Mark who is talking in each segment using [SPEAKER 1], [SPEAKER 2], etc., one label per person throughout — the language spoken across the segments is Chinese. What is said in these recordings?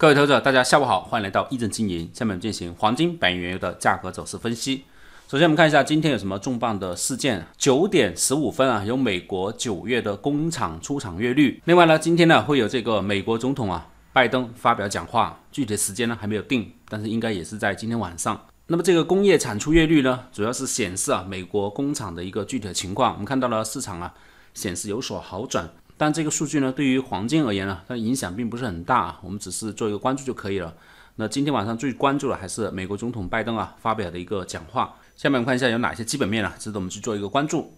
[SPEAKER 1] 各位投资者，大家下午好，欢迎来到易正经营。下面进行黄金、白银、原油的价格走势分析。首先，我们看一下今天有什么重磅的事件。九点十五分啊，有美国九月的工厂出厂月率。另外呢，今天呢会有这个美国总统啊拜登发表讲话，具体的时间呢还没有定，但是应该也是在今天晚上。那么这个工业产出月率呢，主要是显示啊美国工厂的一个具体的情况。我们看到了市场啊显示有所好转。但这个数据呢，对于黄金而言呢，它影响并不是很大啊。我们只是做一个关注就可以了。那今天晚上最关注的还是美国总统拜登啊发表的一个讲话。下面我们看一下有哪些基本面啊值得我们去做一个关注。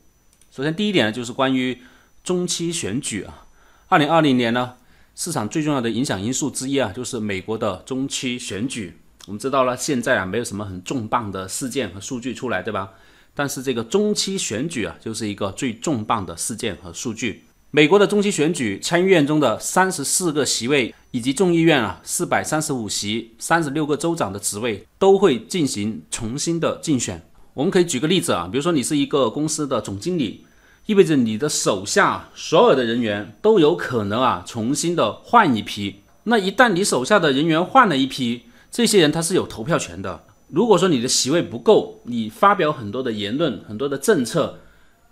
[SPEAKER 1] 首先第一点呢，就是关于中期选举啊。二零二零年呢，市场最重要的影响因素之一啊，就是美国的中期选举。我们知道了，现在啊没有什么很重磅的事件和数据出来，对吧？但是这个中期选举啊，就是一个最重磅的事件和数据。美国的中期选举，参议院中的三十四个席位，以及众议院啊四百三十五席、三十六个州长的职位，都会进行重新的竞选。我们可以举个例子啊，比如说你是一个公司的总经理，意味着你的手下所有的人员都有可能啊重新的换一批。那一旦你手下的人员换了一批，这些人他是有投票权的。如果说你的席位不够，你发表很多的言论、很多的政策。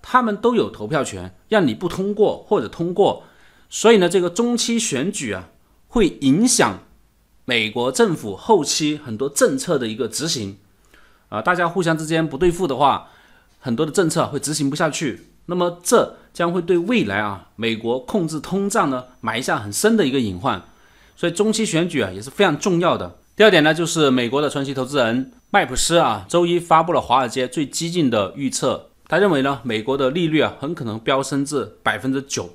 [SPEAKER 1] 他们都有投票权，让你不通过或者通过，所以呢，这个中期选举啊，会影响美国政府后期很多政策的一个执行，啊，大家互相之间不对付的话，很多的政策会执行不下去，那么这将会对未来啊，美国控制通胀呢埋下很深的一个隐患，所以中期选举啊也是非常重要的。第二点呢，就是美国的传奇投资人麦普斯啊，周一发布了华尔街最激进的预测。他认为呢，美国的利率啊很可能飙升至百分之九，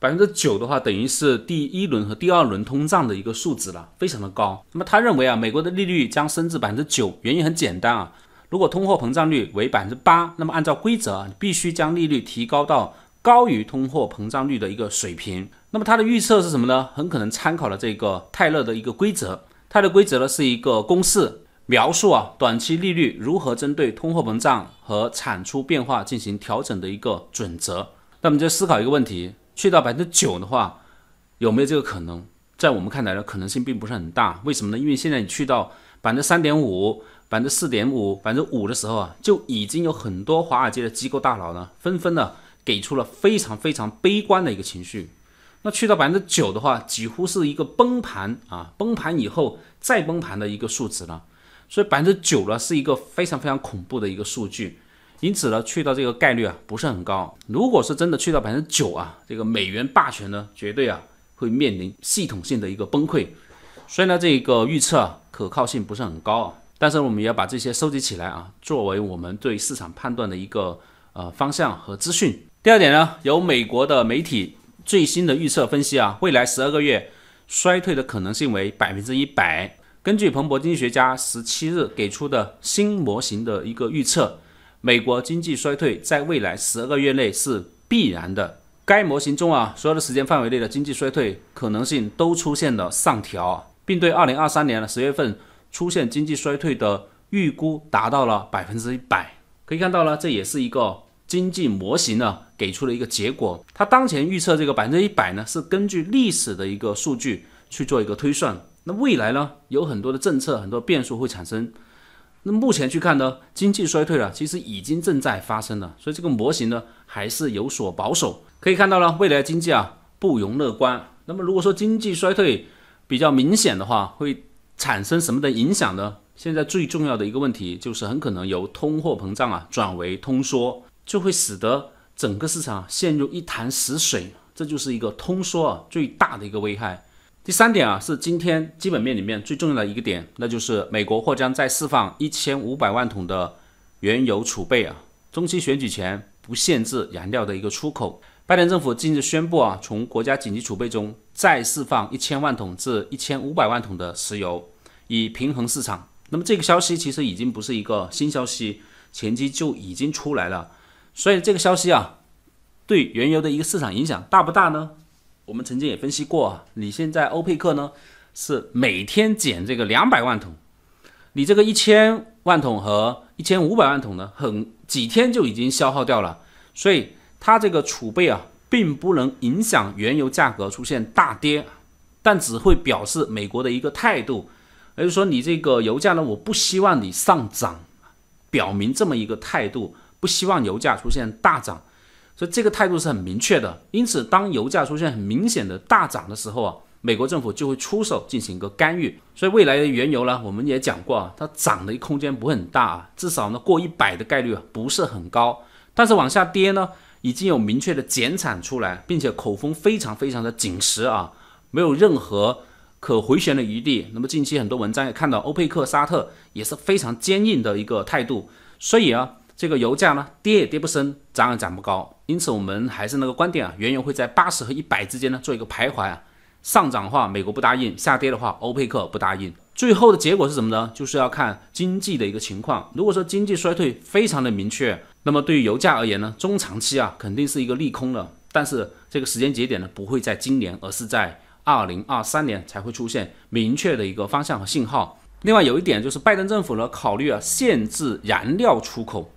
[SPEAKER 1] 百分之九的话，等于是第一轮和第二轮通胀的一个数值了，非常的高。那么他认为啊，美国的利率将升至百分之九，原因很简单啊，如果通货膨胀率为百分之八，那么按照规则，你必须将利率提高到高于通货膨胀率的一个水平。那么他的预测是什么呢？很可能参考了这个泰勒的一个规则，泰勒规则呢是一个公式。描述啊，短期利率如何针对通货膨胀和产出变化进行调整的一个准则。那我们就思考一个问题，去到百分之九的话，有没有这个可能？在我们看来呢，可能性并不是很大。为什么呢？因为现在你去到百分之三点五、百分之四点五、百分之五的时候啊，就已经有很多华尔街的机构大佬呢，纷纷的给出了非常非常悲观的一个情绪。那去到百分之九的话，几乎是一个崩盘啊，崩盘以后再崩盘的一个数值了。所以百分之九呢，是一个非常非常恐怖的一个数据，因此呢，去到这个概率啊，不是很高。如果是真的去到百分之九啊，这个美元霸权呢，绝对啊会面临系统性的一个崩溃。所以呢，这个预测啊可靠性不是很高啊，但是我们也要把这些收集起来啊，作为我们对市场判断的一个呃方向和资讯。第二点呢，由美国的媒体最新的预测分析啊，未来十二个月衰退的可能性为百分之一百。根据彭博经济学家十七日给出的新模型的一个预测，美国经济衰退在未来十二个月内是必然的。该模型中啊，所有的时间范围内的经济衰退可能性都出现了上调，并对二零二三年的十月份出现经济衰退的预估达到了百分之一百。可以看到呢，这也是一个经济模型呢给出的一个结果。它当前预测这个百分之一百呢，是根据历史的一个数据去做一个推算。那未来呢，有很多的政策，很多变数会产生。那目前去看呢，经济衰退了，其实已经正在发生了。所以这个模型呢，还是有所保守。可以看到呢，未来经济啊，不容乐观。那么如果说经济衰退比较明显的话，会产生什么的影响呢？现在最重要的一个问题就是，很可能由通货膨胀啊转为通缩，就会使得整个市场陷入一潭死水。这就是一个通缩啊最大的一个危害。第三点啊，是今天基本面里面最重要的一个点，那就是美国或将再释放一千五百万桶的原油储备啊。中期选举前不限制燃料的一个出口。拜登政府近日宣布啊，从国家紧急储备中再释放一千万桶至一千五百万桶的石油，以平衡市场。那么这个消息其实已经不是一个新消息，前期就已经出来了。所以这个消息啊，对原油的一个市场影响大不大呢？我们曾经也分析过啊，你现在欧佩克呢是每天减这个两百万桶，你这个一千万桶和一千五百万桶呢，很几天就已经消耗掉了，所以它这个储备啊并不能影响原油价格出现大跌，但只会表示美国的一个态度，也就是说你这个油价呢，我不希望你上涨，表明这么一个态度，不希望油价出现大涨。所以这个态度是很明确的，因此当油价出现很明显的大涨的时候啊，美国政府就会出手进行一个干预。所以未来的原油呢，我们也讲过啊，它涨的空间不会很大啊，至少呢过一百的概率不是很高。但是往下跌呢，已经有明确的减产出来，并且口风非常非常的紧实啊，没有任何可回旋的余地。那么近期很多文章也看到，欧佩克沙特也是非常坚硬的一个态度，所以啊，这个油价呢跌也跌不深，涨也涨不高。因此，我们还是那个观点啊，原油会在八十和一百之间呢做一个徘徊啊。上涨的话，美国不答应；下跌的话，欧佩克不答应。最后的结果是什么呢？就是要看经济的一个情况。如果说经济衰退非常的明确，那么对于油价而言呢，中长期啊肯定是一个利空的。但是这个时间节点呢，不会在今年，而是在二零二三年才会出现明确的一个方向和信号。另外有一点就是，拜登政府呢考虑啊限制燃料出口。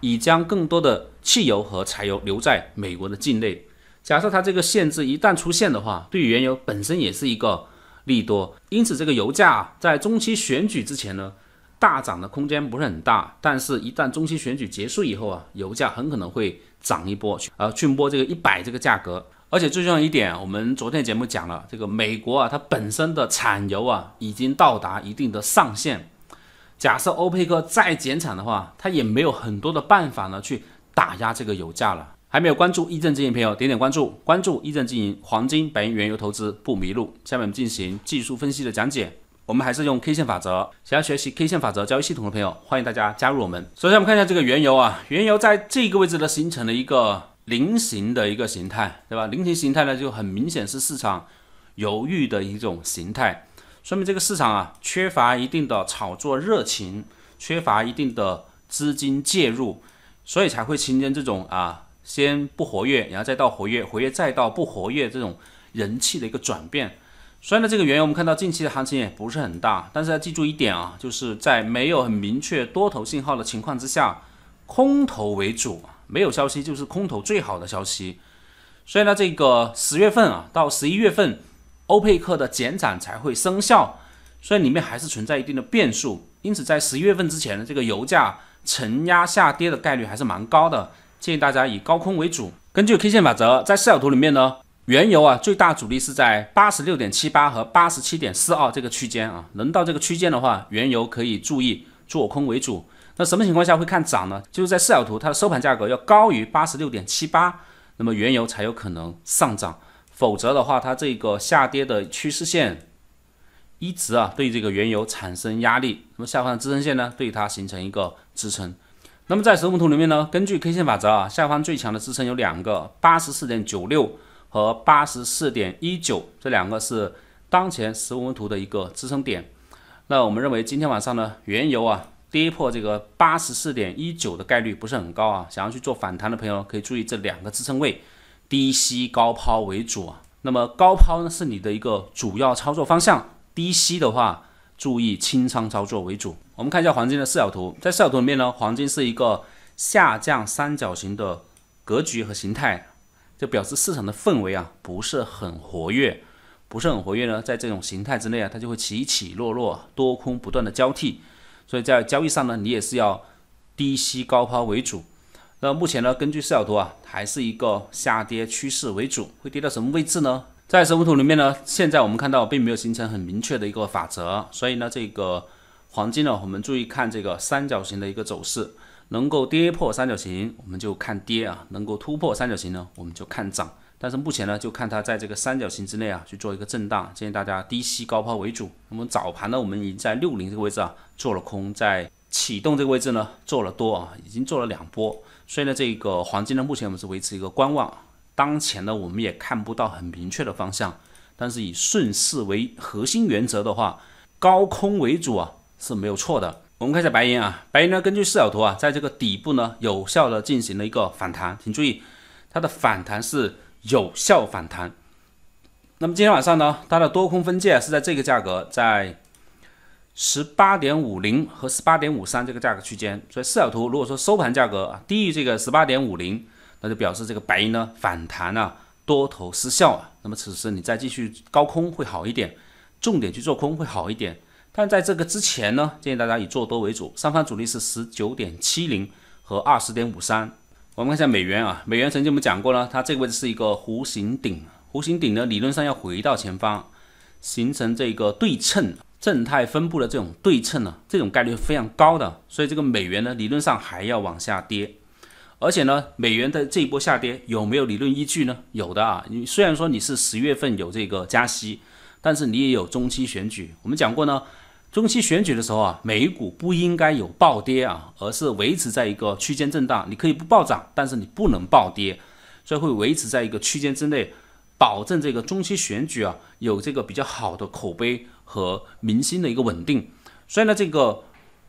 [SPEAKER 1] 已将更多的汽油和柴油留在美国的境内。假设它这个限制一旦出现的话，对原油本身也是一个利多。因此，这个油价在中期选举之前呢，大涨的空间不是很大。但是，一旦中期选举结束以后啊，油价很可能会涨一波，呃，去摸这个一百这个价格。而且最重要一点，我们昨天节目讲了，这个美国啊，它本身的产油啊，已经到达一定的上限。假设欧佩克再减产的话，它也没有很多的办法呢去打压这个油价了。还没有关注一正经营朋友，点点关注，关注一正经营，黄金、白银、原油投资不迷路。下面我们进行技术分析的讲解。我们还是用 K 线法则。想要学习 K 线法则交易系统的朋友，欢迎大家加入我们。首先我们看一下这个原油啊，原油在这个位置呢形成了一个菱形的一个形态，对吧？菱形形态呢，就很明显是市场犹豫的一种形态。说明这个市场啊，缺乏一定的炒作热情，缺乏一定的资金介入，所以才会形成这种啊，先不活跃，然后再到活跃，活跃再到不活跃这种人气的一个转变。所以呢，这个原因我们看到近期的行情也不是很大。但是要记住一点啊，就是在没有很明确多头信号的情况之下，空头为主，没有消息就是空头最好的消息。所以呢，这个十月份啊，到十一月份。欧佩克的减产才会生效，所以里面还是存在一定的变数，因此在十一月份之前的这个油价承压下跌的概率还是蛮高的，建议大家以高空为主。根据 K 线法则，在视角图里面呢，原油啊最大阻力是在八十六点七八和八十七点四二这个区间啊，能到这个区间的话，原油可以注意做空为主。那什么情况下会看涨呢？就是在视角图它的收盘价格要高于八十六点七八，那么原油才有可能上涨。否则的话，它这个下跌的趋势线一直啊对这个原油产生压力。那么下方支撑线呢，对它形成一个支撑。那么在实物图里面呢，根据 K 线法则啊，下方最强的支撑有两个，八十四点九六和八十四点一九，这两个是当前实物图的一个支撑点。那我们认为今天晚上呢，原油啊跌破这个八十四点一九的概率不是很高啊。想要去做反弹的朋友，可以注意这两个支撑位。低吸高抛为主，啊。那么高抛呢是你的一个主要操作方向，低吸的话注意清仓操作为主。我们看一下黄金的四角图，在四角图里面呢，黄金是一个下降三角形的格局和形态，就表示市场的氛围啊不是很活跃，不是很活跃呢，在这种形态之内啊，它就会起起落落，多空不断的交替，所以在交易上呢，你也是要低吸高抛为主。那目前呢，根据四角图啊，还是一个下跌趋势为主，会跌到什么位置呢？在神物图里面呢，现在我们看到并没有形成很明确的一个法则，所以呢，这个黄金呢，我们注意看这个三角形的一个走势，能够跌破三角形，我们就看跌啊；能够突破三角形呢，我们就看涨。但是目前呢，就看它在这个三角形之内啊，去做一个震荡，建议大家低吸高抛为主。那么早盘呢，我们已经在六零这个位置啊做了空，在。启动这个位置呢，做了多啊，已经做了两波。所以呢，这个黄金呢，目前我们是维持一个观望。当前呢，我们也看不到很明确的方向，但是以顺势为核心原则的话，高空为主啊是没有错的。我们看一下白银啊，白银呢，根据视角图啊，在这个底部呢，有效的进行了一个反弹，请注意，它的反弹是有效反弹。那么今天晚上呢，它的多空分界是在这个价格在。十八点五零和十八点五三这个价格区间，所以四小图如果说收盘价格啊低于这个十八点五零，那就表示这个白银呢反弹啊多头失效啊。那么此时你再继续高空会好一点，重点去做空会好一点。但在这个之前呢，建议大家以做多为主。上方阻力是十九点七零和二十点五三。我们看一下美元啊，美元曾经我们讲过呢，它这个位置是一个弧形顶，弧形顶呢理论上要回到前方形成这个对称。正态分布的这种对称呢，这种概率非常高的，所以这个美元呢，理论上还要往下跌，而且呢，美元的这一波下跌有没有理论依据呢？有的啊，你虽然说你是十月份有这个加息，但是你也有中期选举。我们讲过呢，中期选举的时候啊，美股不应该有暴跌啊，而是维持在一个区间震荡。你可以不暴涨，但是你不能暴跌，所以会维持在一个区间之内。保证这个中期选举啊有这个比较好的口碑和民心的一个稳定，所以呢，这个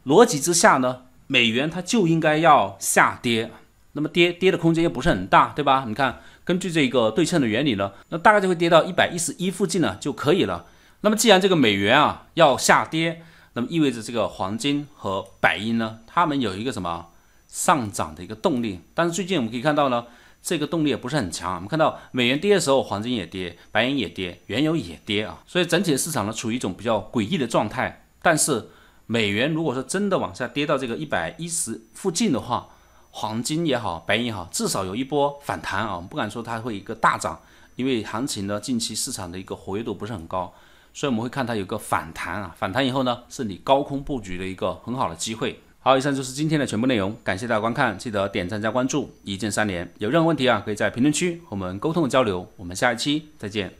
[SPEAKER 1] 逻辑之下呢，美元它就应该要下跌，那么跌跌的空间又不是很大，对吧？你看，根据这个对称的原理呢，那大概就会跌到一百一十一附近呢就可以了。那么既然这个美元啊要下跌，那么意味着这个黄金和白银呢，它们有一个什么上涨的一个动力？但是最近我们可以看到呢。这个动力也不是很强。啊。我们看到美元跌的时候，黄金也跌，白银也跌，原油也跌啊，所以整体的市场呢处于一种比较诡异的状态。但是美元如果说真的往下跌到这个一百一十附近的话，黄金也好，白银也好，至少有一波反弹啊。我们不敢说它会一个大涨，因为行情呢近期市场的一个活跃度不是很高，所以我们会看它有个反弹啊。反弹以后呢，是你高空布局的一个很好的机会。好，以上就是今天的全部内容，感谢大家观看，记得点赞加关注，一键三连。有任何问题啊，可以在评论区和我们沟通交流。我们下一期再见。